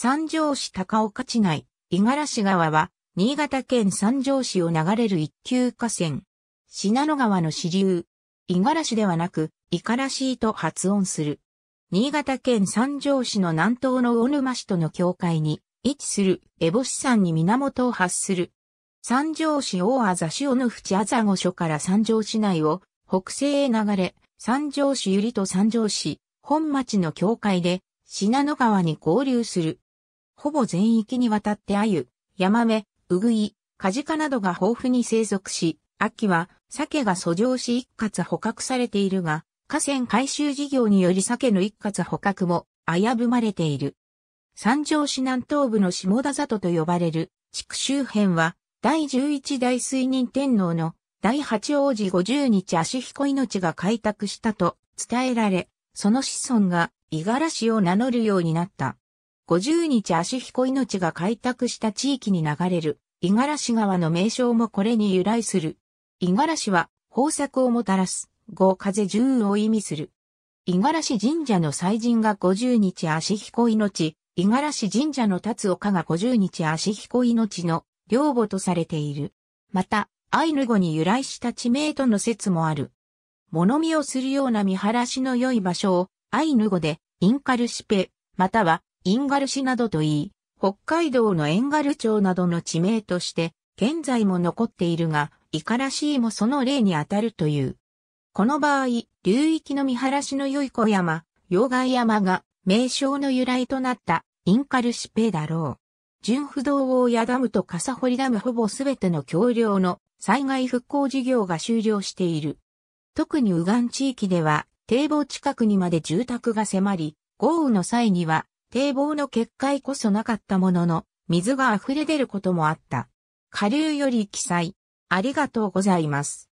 三条市高岡市内、五十嵐川は、新潟県三条市を流れる一級河川。信濃川の支流。五十嵐ではなく、いか市と発音する。新潟県三条市の南東の小沼市との境界に位置するエボ市山に源を発する。三条市大あざ塩の淵あざ御所から三条市内を北西へ流れ、三条市ゆりと三条市、本町の境界で信濃川に合流する。ほぼ全域にわたって鮎、ヤマメ、ウグイ、カジカなどが豊富に生息し、秋は鮭が遡上し一括捕獲されているが、河川回収事業により鮭の一括捕獲も危ぶまれている。三条市南東部の下田里と呼ばれる地区周辺は、第11代水任天皇の第八王子五十日足彦命が開拓したと伝えられ、その子孫が五十嵐を名乗るようになった。50日足彦命が開拓した地域に流れる、五十嵐川の名称もこれに由来する。五十嵐は、豊作をもたらす、五風十雨を意味する。五十嵐神社の祭神が50日足彦命、五十嵐神社の立岡が50日足彦命の両母とされている。また、アイヌ語に由来した地名との説もある。物見をするような見晴らしの良い場所を、アイヌ語で、インカルシペ、または、インガル市などといい、北海道の遠軽町などの地名として、現在も残っているが、イカラシーもその例に当たるという。この場合、流域の見晴らしの良い小山、溶岩山が名称の由来となったインカルシペだろう。純不動大谷ダムと笠堀ダムほぼすべての橋梁の災害復興事業が終了している。特に右岸地域では堤防近くにまで住宅が迫り、豪雨の際には堤防の決壊こそなかったものの、水が溢れ出ることもあった。下流より記載。ありがとうございます。